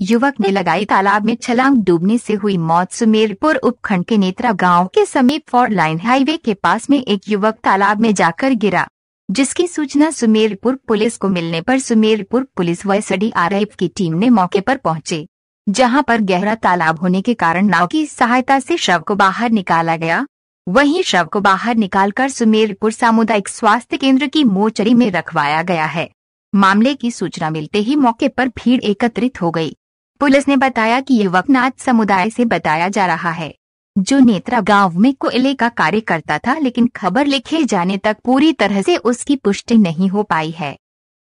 युवक ने लगाई तालाब में छलांग डूबने से हुई मौत सुमेरपुर उपखंड के नेत्रा गांव के समीप फोर लाइन हाईवे के पास में एक युवक तालाब में जाकर गिरा जिसकी सूचना सुमेरपुर पुलिस को मिलने पर सुमेरपुर पुलिस व आर की टीम ने मौके पर पहुंचे जहां पर गहरा तालाब होने के कारण नाव की सहायता से शव को बाहर निकाला गया वहीं शव को बाहर निकालकर सुमेरपुर सामुदायिक स्वास्थ्य केंद्र की मोचरी में रखवाया गया है मामले की सूचना मिलते ही मौके पर भीड़ एकत्रित हो गई पुलिस ने बताया कि युवक नाथ समुदाय से बताया जा रहा है जो नेत्रा गांव में कोयले का कार्य करता था लेकिन खबर लिखे जाने तक पूरी तरह से उसकी पुष्टि नहीं हो पाई है